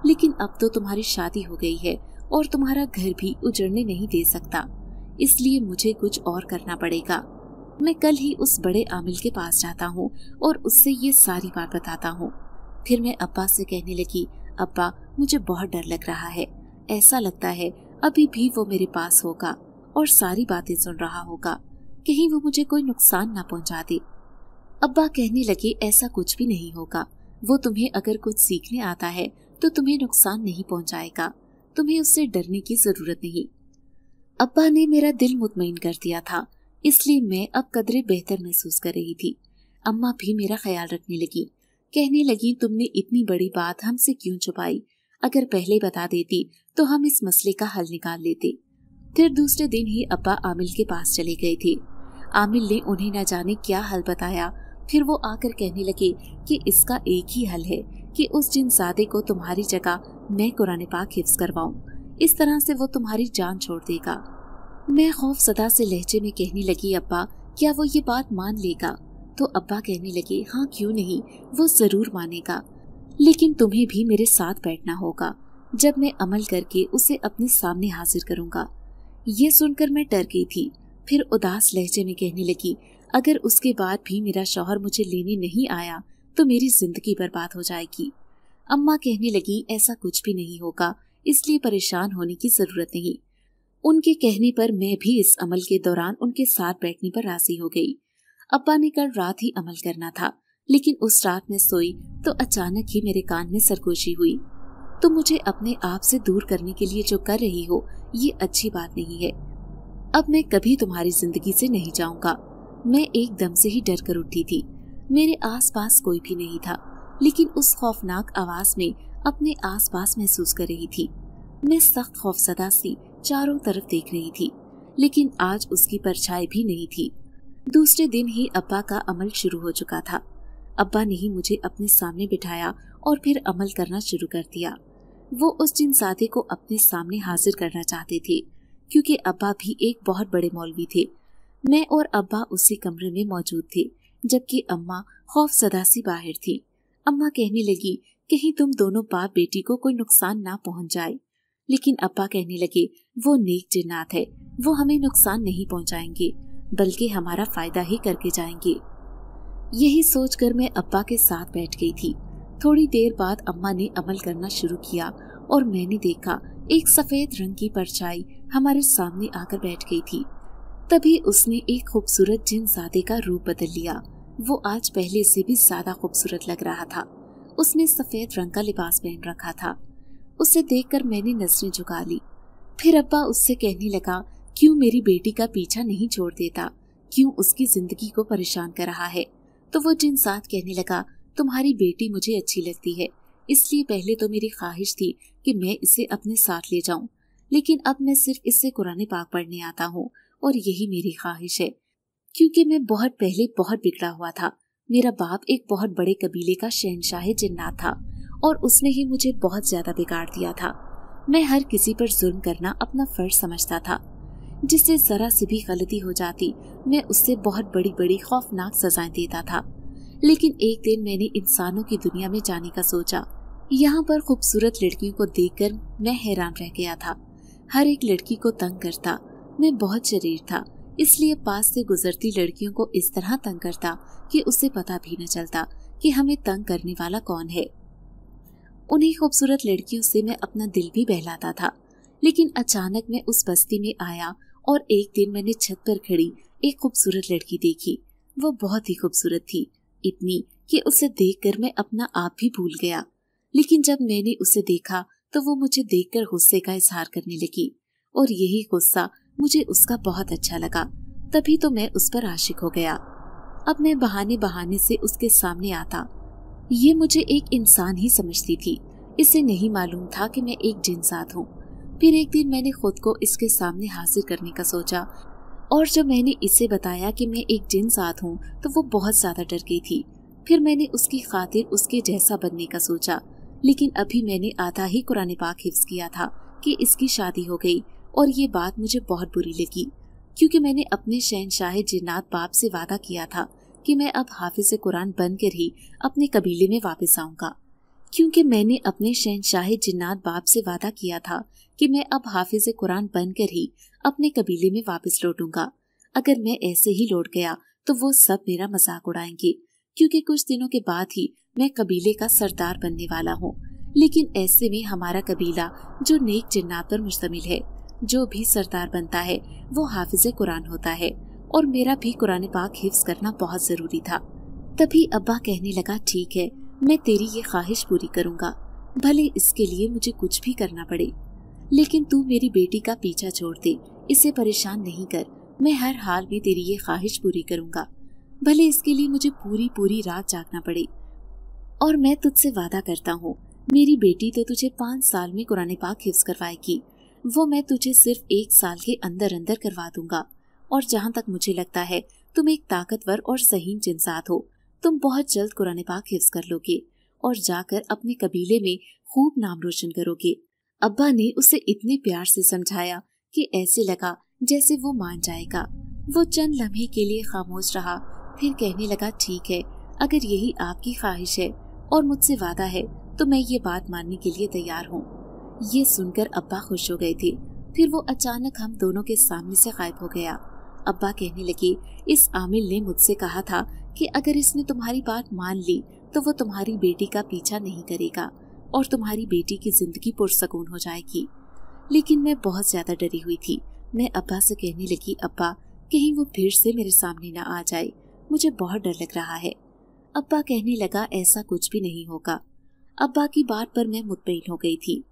लेकिन अब तो तुम्हारी शादी हो गई है और तुम्हारा घर भी उजड़ने नहीं दे सकता इसलिए मुझे कुछ और करना पड़ेगा मैं कल ही उस बड़े आमिल के पास जाता हूँ और उससे ये सारी बात बताता हूँ फिर मैं अब्बा से कहने लगी अब्बा मुझे बहुत डर लग रहा है ऐसा लगता है अभी भी वो मेरे पास होगा और सारी बातें सुन रहा होगा कहीं वो मुझे कोई नुकसान ना पहुंचा दे अब्बा कहने लगे ऐसा कुछ भी नहीं होगा वो तुम्हें अगर कुछ सीखने आता है तो तुम्हें नुकसान नहीं पहुंचाएगा तुम्हें उससे डरने की जरूरत नहीं अब्बा ने मेरा दिल मुतमिन कर दिया था इसलिए मैं अब कदरे बेहतर महसूस कर रही थी अम्मा भी मेरा ख्याल रखने लगी कहने लगी तुमने इतनी बड़ी बात हमसे क्यों छुपाई अगर पहले बता देती तो हम इस मसले का हल निकाल लेते फिर दूसरे दिन ही अब्बा आमिल के पास चले गए थे आमिल ने उन्हें न जाने क्या हल बताया फिर वो आकर कहने लगी कि इसका एक ही हल है कि उस जिन सादे को तुम्हारी जगह मैं कुरान पाक हिफ्स करवाऊँ इस तरह से वो तुम्हारी जान छोड़ देगा मैं खौफ सदा से लहजे में कहने लगी अब्बा क्या वो ये बात मान लेगा तो अब्बा कहने लगे हाँ क्यों नहीं वो ज़रूर मानेगा लेकिन तुम्हें भी मेरे साथ बैठना होगा जब मैं अमल करके उसे अपने सामने हाजिर करूँगा ये सुनकर मैं डर गई थी फिर उदास लहजे में कहने लगी अगर उसके बाद भी मेरा शौहर मुझे लेने नहीं आया तो मेरी जिंदगी बर्बाद हो जाएगी अम्मा कहने लगी ऐसा कुछ भी नहीं होगा इसलिए परेशान होने की जरूरत नहीं उनके कहने पर मैं भी इस अमल के दौरान उनके साथ बैठने पर राजी हो गई अब्बा ने कल रात ही अमल करना था लेकिन उस रात में सोई तो अचानक ही मेरे कान में सरगोशी हुई तुम तो मुझे अपने आप से दूर करने के लिए जो कर रही हो ये अच्छी बात नहीं है अब मैं कभी तुम्हारी जिंदगी से नहीं जाऊंगा मैं एकदम से ही डर कर उठी थी मेरे आसपास कोई भी नहीं था लेकिन उस खौफनाक आवाज में अपने आसपास महसूस कर रही थी मैं सख्त खौफसदा सी चारों तरफ देख रही थी लेकिन आज उसकी परछाई भी नहीं थी दूसरे दिन ही अब्बा का अमल शुरू हो चुका था अब्बा ने ही मुझे अपने सामने बिठाया और फिर अमल करना शुरू कर दिया वो उस जिन साथी को अपने सामने हाजिर करना चाहते थे क्योंकि अब्बा भी एक बहुत बड़े मौलवी थे मैं और अब्बा उसी कमरे में मौजूद थे जबकि अम्मा खौफ सदा से बाहर थी अम्मा कहने लगी कहीं तुम दोनों बाप बेटी को कोई नुकसान ना पहुंच जाए लेकिन अब्बा कहने लगे वो नेक जिन्नात है वो हमें नुकसान नहीं पहुंचाएंगे बल्कि हमारा फायदा ही करके जाएंगे यही सोचकर मैं अब्बा के साथ बैठ गई थी थोड़ी देर बाद अम्मा ने अमल करना शुरू किया और मैंने देखा एक सफेद रंग की परछाई हमारे सामने आकर बैठ गई थी तभी उसने एक खूबसूरत जिन सादे का रूप बदल लिया वो आज पहले से भी ज्यादा खूबसूरत लग रहा था उसने सफेद रंग का लिबास पहन रखा था उसे देखकर मैंने नजरें झुका ली फिर अब्बा उससे कहने लगा क्यों मेरी बेटी का पीछा नहीं छोड़ देता क्यों उसकी जिंदगी को परेशान कर रहा है तो वो जिन साथ कहने लगा तुम्हारी बेटी मुझे अच्छी लगती है इसलिए पहले तो मेरी ख्वाहिश थी कि मैं इसे अपने साथ ले जाऊं लेकिन अब मैं सिर्फ इससे कुरान पाक पढ़ने आता हूँ और यही मेरी ख्वाहिश है क्योंकि मैं बहुत पहले बहुत बिगड़ा हुआ था मेरा बाप एक बहुत बड़े कबीले का शहनशाह जिन्ना था और उसने ही मुझे बहुत ज्यादा बिगाड़ दिया था मैं हर किसी पर जुर्म करना अपना फर्ज समझता था जिससे जरा सी भी गलती हो जाती मैं उससे बहुत बड़ी बड़ी खौफनाक सजाएं देता था लेकिन एक दिन मैंने इंसानों की दुनिया में जाने का सोचा यहाँ पर खूबसूरत लड़कियों को देखकर मैं हैरान रह गया था हर एक लड़की को तंग करता में बहुत शरीर था इसलिए पास से गुजरती लड़कियों को इस तरह तंग करता कि उसे पता भी न चलता कि हमें तंग करने वाला कौन है उन्हीं खूबसूरत लड़कियों से मैं अपना दिल भी बहलाता था लेकिन अचानक मैं उस बस्ती में आया और एक दिन मैंने छत पर खड़ी एक खूबसूरत लड़की देखी वो बहुत ही खूबसूरत थी इतनी कि उसे देखकर मैं अपना आप भी भूल गया लेकिन जब मैंने उसे देखा तो वो मुझे देखकर गुस्से का इजहार करने लगी और यही गुस्सा मुझे उसका बहुत अच्छा लगा तभी तो मैं उस पर आशिक हो गया अब मैं बहाने बहाने से उसके सामने आता ये मुझे एक इंसान ही समझती थी इसे नहीं मालूम था कि मैं एक जिनसात हूँ फिर एक दिन मैंने खुद को इसके सामने हाजिर करने का सोचा और जब मैंने इसे बताया कि मैं एक जिन साथ हूँ तो वो बहुत ज़्यादा डर गई थी फिर मैंने उसकी खातिर उसके जैसा बनने का सोचा लेकिन अभी मैंने आधा ही कुरान पाक हिफ्स किया था कि इसकी शादी हो गई और ये बात मुझे बहुत बुरी लगी क्योंकि मैंने अपने शहनशाह जिन्नात बाप से वादा किया था कि मैं अब हाफिज कुरान बनकर ही अपने कबीले में वापस आऊँगा क्योंकि मैंने अपने शहनशाह जिन्नात बाप से वादा किया था कि मैं अब हाफिज कुरान बनकर ही अपने कबीले में वापस लौटूंगा अगर मैं ऐसे ही लौट गया तो वो सब मेरा मजाक उड़ाएंगे क्योंकि कुछ दिनों के बाद ही मैं कबीले का सरदार बनने वाला हूँ लेकिन ऐसे में हमारा कबीला जो नेक जिन्नात पर मुश्तमिल है जो भी सरदार बनता है वो हाफिज कुरान होता है और मेरा भी कुरान पाक हिफ्स करना बहुत ज़रूरी था तभी अब्बा कहने लगा ठीक है मैं तेरी ये ख्वाहिश पूरी करूँगा भले इसके लिए मुझे कुछ भी करना पड़े लेकिन तू मेरी बेटी का पीछा छोड़ दे इसे परेशान नहीं कर मैं हर हाल में तेरी ये ख्वाहिश पूरी करूँगा भले इसके लिए मुझे पूरी पूरी रात जागना पड़े और मैं तुझसे वादा करता हूँ मेरी बेटी तो तुझे पाँच साल में कुरान पाक हिफ्स करवाएगी वो मैं तुझे सिर्फ एक साल के अंदर अंदर करवा दूंगा और जहाँ तक मुझे लगता है तुम एक ताकतवर और सहीन जिनसात हो तुम बहुत जल्द कुरान पाक हिफ्स कर लोगे और जाकर अपने कबीले में खूब नाम रोशन करोगे अब्बा ने उसे इतने प्यार से समझाया कि ऐसे लगा जैसे वो मान जाएगा वो चंद लम्हे के लिए खामोश रहा फिर कहने लगा ठीक है अगर यही आपकी ख्वाहिश है और मुझसे वादा है तो मैं ये बात मानने के लिए तैयार हूँ ये सुनकर अब्बा खुश हो गए थे फिर वो अचानक हम दोनों के सामने से गायब हो गया अब्बा कहने लगी इस आमिल ने मुझसे कहा था कि अगर इसने तुम्हारी बात मान ली तो वो तुम्हारी बेटी का पीछा नहीं करेगा और तुम्हारी बेटी की जिंदगी पुरसकून हो जाएगी लेकिन मैं बहुत ज़्यादा डरी हुई थी मैं अब्बा से कहने लगी अब्बा कहीं वो फिर से मेरे सामने न आ जाए मुझे बहुत डर लग रहा है अब्बा कहने लगा ऐसा कुछ भी नहीं होगा अब्बा की बात पर मैं मुतमिन हो गई थी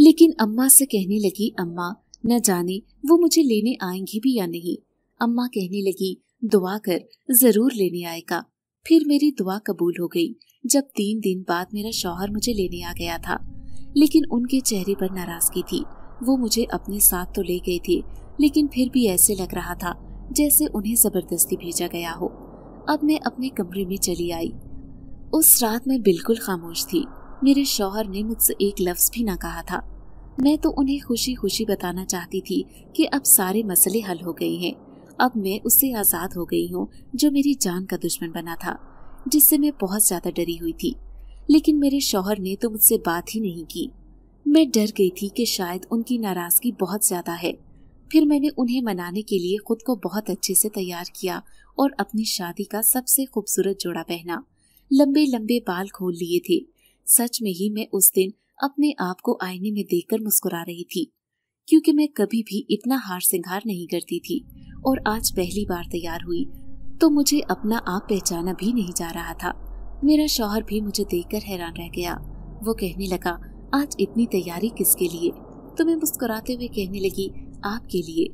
लेकिन अम्मा से कहने लगी अम्मा न जाने वो मुझे लेने आएंगी भी या नहीं अम्मा कहने लगी दुआ कर जरूर लेने आएगा फिर मेरी दुआ कबूल हो गई जब तीन दिन बाद मेरा शौहर मुझे लेने आ गया था लेकिन उनके चेहरे पर नाराजगी थी वो मुझे अपने साथ तो ले गए थे लेकिन फिर भी ऐसे लग रहा था जैसे उन्हें जबरदस्ती भेजा गया हो अब मैं अपने कमरे में चली आई उस रात मैं बिल्कुल खामोश थी मेरे शौहर ने मुझसे एक लफ्ज भी ना कहा था मैं तो उन्हें खुशी खुशी बताना चाहती थी कि अब सारे मसले हल हो गए हैं अब मैं उससे आज़ाद हो गई हूँ जो मेरी जान का दुश्मन बना था जिससे मैं बहुत ज़्यादा डरी हुई थी लेकिन मेरे शौहर ने तो मुझसे बात ही नहीं की मैं डर गई थी कि शायद उनकी नाराज़गी बहुत ज़्यादा है फिर मैंने उन्हें मनाने के लिए खुद को बहुत अच्छे से तैयार किया और अपनी शादी का सबसे खूबसूरत जोड़ा पहना लंबे लंबे बाल खोल लिए थे सच में ही मैं उस दिन अपने आप को आईने में देखकर मुस्कुरा रही थी क्योंकि मैं कभी भी इतना हार सिंगार नहीं करती थी और आज पहली बार तैयार हुई तो मुझे अपना आप पहचाना भी नहीं जा रहा था मेरा शौहर भी मुझे देखकर हैरान रह गया वो कहने लगा आज इतनी तैयारी किसके लिए तो मैं मुस्कुराते हुए कहने लगी आपके लिए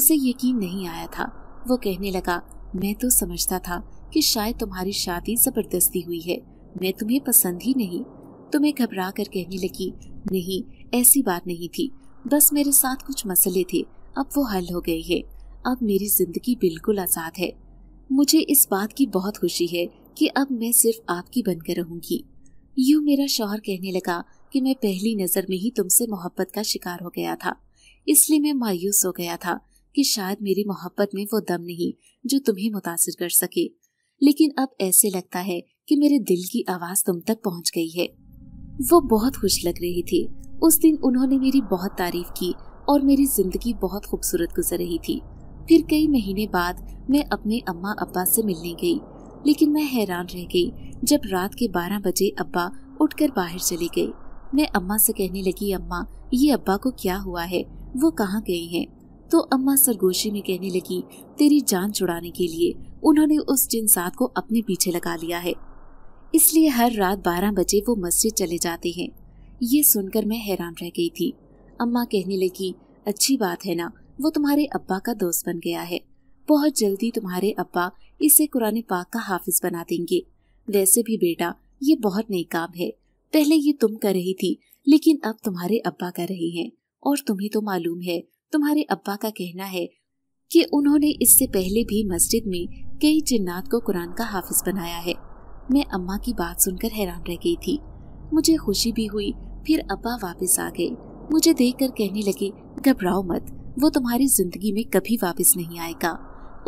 उसे यकीन नहीं आया था वो कहने लगा मैं तो समझता था कि शायद तुम्हारी शादी जबरदस्ती हुई है मैं तुम्हें पसंद ही नहीं तो मैं घबरा कर कहने लगी नहीं ऐसी बात नहीं थी बस मेरे साथ कुछ मसले थे अब वो हल हो गए हैं अब मेरी जिंदगी बिल्कुल आज़ाद है मुझे इस बात की बहुत खुशी है कि अब मैं सिर्फ आपकी बनकर रहूंगी यूं मेरा शौहर कहने लगा कि मैं पहली नज़र में ही तुमसे मोहब्बत का शिकार हो गया था इसलिए मैं मायूस हो गया था कि शायद मेरी मोहब्बत में वो दम नहीं जो तुम्हें मुतासर कर सके लेकिन अब ऐसे लगता है कि मेरे दिल की आवाज़ तुम तक पहुंच गई है वो बहुत खुश लग रही थी उस दिन उन्होंने मेरी बहुत तारीफ की और मेरी जिंदगी बहुत खूबसूरत गुजर रही थी फिर कई महीने बाद मैं अपने अम्मा अब्बा से मिलने गई लेकिन मैं हैरान रह गई जब रात के बारह बजे अब्बा उठकर बाहर चले गए मैं अम्मा से कहने लगी अम्मा ये अब्बा को क्या हुआ है वो कहाँ गए हैं तो अम्मा सरगोशी में कहने लगी तेरी जान छुड़ाने के लिए उन्होंने उस जिनसात को अपने पीछे लगा लिया है इसलिए हर रात बारह बजे वो मस्जिद चले जाते हैं ये सुनकर मैं हैरान रह गई थी अम्मा कहने लगी अच्छी बात है ना वो तुम्हारे अब्बा का दोस्त बन गया है बहुत जल्दी तुम्हारे अब्बा इसे कुरान पाक का हाफिज बना देंगे वैसे भी बेटा ये बहुत नेक काम है पहले ये तुम कर रही थी लेकिन अब तुम्हारे अब्बा कर रहे हैं और तुम्हें तो मालूम है तुम्हारे अब्बा का कहना है कि उन्होंने इससे पहले भी मस्जिद में कई जिन्नात को कुरान का हाफिज बनाया है मैं अम्मा की बात सुनकर हैरान रह गई थी मुझे खुशी भी हुई फिर अब्बा वापस आ गए मुझे देखकर कहने लगे घबराओ मत वो तुम्हारी जिंदगी में कभी वापस नहीं आएगा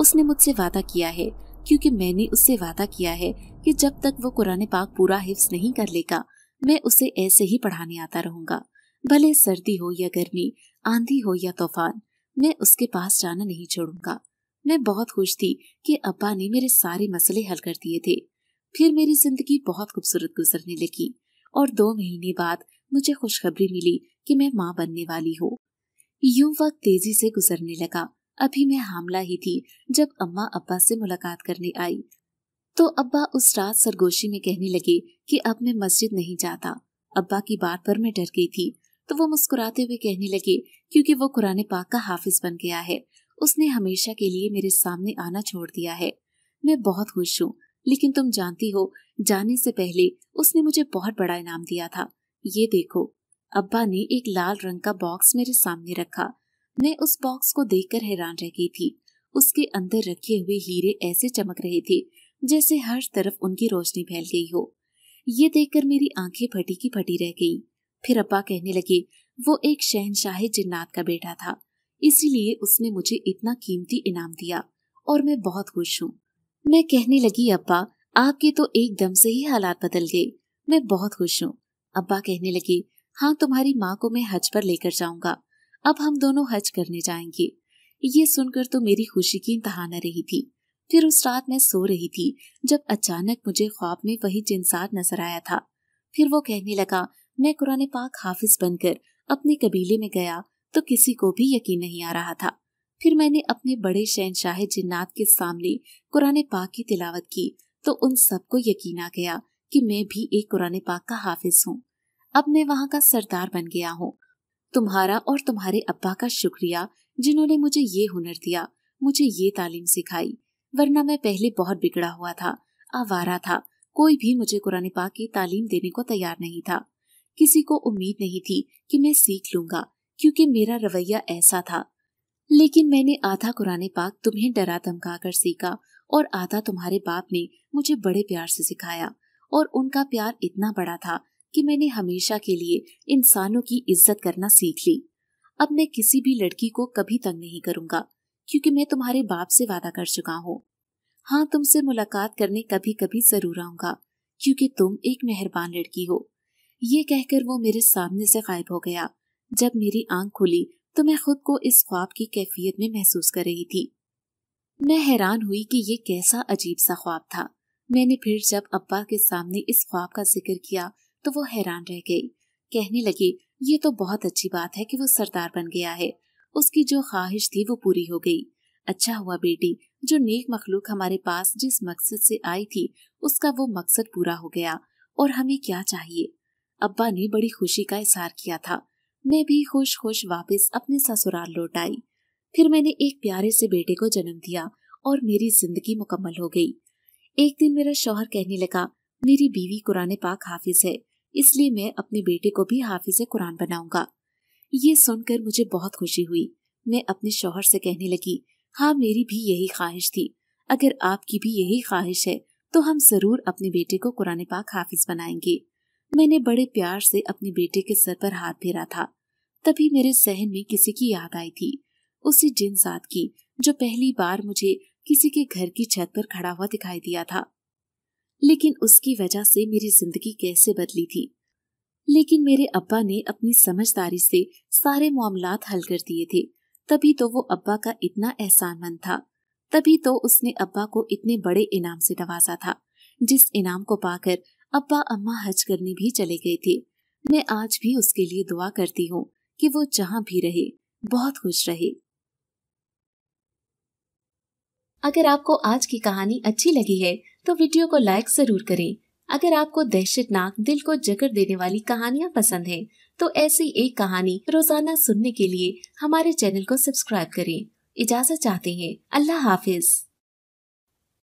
उसने मुझसे वादा किया है क्योंकि मैंने उससे वादा किया है कि जब तक वो कुरान पाक पूरा हिफ्स नहीं कर लेगा मैं उसे ऐसे ही पढ़ाने आता रहूंगा भले सर्दी हो या गर्मी आंधी हो या तूफान मैं उसके पास जाना नहीं छोड़ूंगा मैं बहुत खुश थी कि अब्बा ने मेरे सारे मसले हल कर दिए थे फिर मेरी जिंदगी बहुत खूबसूरत गुजरने लगी और दो महीने बाद मुझे खुशखबरी मिली कि मैं माँ बनने वाली हूँ यूं वक्त तेजी से गुजरने लगा अभी मैं हामला ही थी जब अम्मा अब्बा से मुलाकात करने आई तो अब्बा उस रात सरगोशी में कहने लगे कि अब मैं मस्जिद नहीं जाता अब्बा की बात पर मैं डर गई थी तो वो मुस्कुराते हुए कहने लगे क्योंकि वो कुरान पाक का हाफिज बन गया है उसने हमेशा के लिए मेरे सामने आना छोड़ दिया है मैं बहुत खुश हूँ लेकिन तुम जानती हो जाने से पहले उसने मुझे बहुत बड़ा इनाम दिया था ये देखो अब्बा ने एक लाल रंग का बॉक्स मेरे सामने रखा मैं उस बॉक्स को देखकर हैरान रह गई थी उसके अंदर रखे हुए हीरे ऐसे चमक रहे थे जैसे हर तरफ उनकी रोशनी फैल गई हो ये देखकर मेरी आंखें फटी की फटी रह गई फिर अब्बा कहने लगे वो एक शहनशाह जिन्नात का बेटा था इसीलिए उसने मुझे इतना कीमती इनाम दिया और मैं बहुत खुश हूँ मैं कहने लगी अब्बा आपके तो एकदम से ही हालात बदल गए मैं बहुत खुश हूँ अब्बा कहने लगी हाँ तुम्हारी माँ को मैं हज पर लेकर जाऊंगा अब हम दोनों हज करने जाएंगे ये सुनकर तो मेरी खुशी की इंतहा न रही थी फिर उस रात मैं सो रही थी जब अचानक मुझे ख्वाब में वही जिनसार नजर आया था फिर वो कहने लगा मैं कुरान पाक हाफिज बनकर अपने कबीले में गया तो किसी को भी यकीन नहीं आ रहा था फिर मैंने अपने बड़े शहनशाह जिन्नात के सामने कुरान पाक की तिलावत की तो उन सबको यकीन आ गया कि मैं भी एक कुरान पाक का हाफिज हूँ अब मैं वहाँ का सरदार बन गया हूँ तुम्हारा और तुम्हारे अब्बा का शुक्रिया जिन्होंने मुझे ये हुनर दिया मुझे ये तालीम सिखाई वरना मैं पहले बहुत बिगड़ा हुआ था आवारा था कोई भी मुझे कुरान पाक की तालीम देने को तैयार नहीं था किसी को उम्मीद नहीं थी कि मैं सीख लूंगा क्योंकि मेरा रवैया ऐसा था लेकिन मैंने आधा कुरान पाक तुम्हें डरा धमका कर सीखा और आधा तुम्हारे बाप ने मुझे बड़े प्यार से सिखाया और उनका प्यार इतना बड़ा था कि मैंने हमेशा के लिए इंसानों की इज्जत करना सीख ली अब मैं किसी भी लड़की को कभी तंग नहीं करूंगा क्योंकि मैं तुम्हारे बाप से वादा कर चुका हूँ हाँ तुमसे मुलाकात करने कभी कभी जरूर आऊंगा क्योंकि तुम एक मेहरबान लड़की हो ये कहकर वो मेरे सामने से गायब हो गया जब मेरी आंख खुली तो मैं खुद को इस ख्वाब की कैफियत में महसूस कर रही थी मैं हैरान हुई कि ये कैसा अजीब सा ख्वाब था मैंने फिर जब अब्बा के सामने इस ख्वाब का जिक्र किया तो वो हैरान रह गई कहने लगी ये तो बहुत अच्छी बात है कि वो सरदार बन गया है उसकी जो ख्वाहिश थी वो पूरी हो गई अच्छा हुआ बेटी जो नेक मखलूक हमारे पास जिस मकसद से आई थी उसका वो मकसद पूरा हो गया और हमें क्या चाहिए अब्बा ने बड़ी खुशी का इजहार किया था मैं भी खुश खुश वापस अपने ससुराल लौट आई फिर मैंने एक प्यारे से बेटे को जन्म दिया और मेरी जिंदगी मुकम्मल हो गई एक दिन मेरा शोहर कहने लगा मेरी बीवी कुरान पाक हाफिज है इसलिए मैं अपने बेटे को भी हाफिज कुरान बनाऊंगा ये सुनकर मुझे बहुत खुशी हुई मैं अपने शोहर से कहने लगी हाँ मेरी भी यही ख्वाहिश थी अगर आपकी भी यही ख्वाहिश है तो हम जरूर अपने बेटे को कुरान पाक हाफिज बनाएंगे मैंने बड़े प्यार से अपने बेटे के सर पर हाथ फेरा था तभी मेरे सहन में किसी की याद आई थी उसी जिन साथ की जो पहली बार मुझे किसी के घर की छत पर खड़ा हुआ दिखाई दिया था लेकिन उसकी वजह से मेरी जिंदगी कैसे बदली थी लेकिन मेरे अब्बा ने अपनी समझदारी से सारे मामला हल कर दिए थे तभी तो वो अब्बा का इतना एहसान मंद था तभी तो उसने अब्बा को इतने बड़े इनाम से नवाजा था जिस इनाम को पाकर अब्बा अम्मा हज करने भी चले गए थे मैं आज भी उसके लिए दुआ करती हूँ कि वो जहाँ भी रहे बहुत खुश रहे अगर आपको आज की कहानी अच्छी लगी है तो वीडियो को लाइक जरूर करें अगर आपको दहशतनाक दिल को जकर देने वाली कहानियाँ पसंद हैं, तो ऐसी एक कहानी रोजाना सुनने के लिए हमारे चैनल को सब्सक्राइब करें इजाजत चाहते हैं अल्लाह हाफिज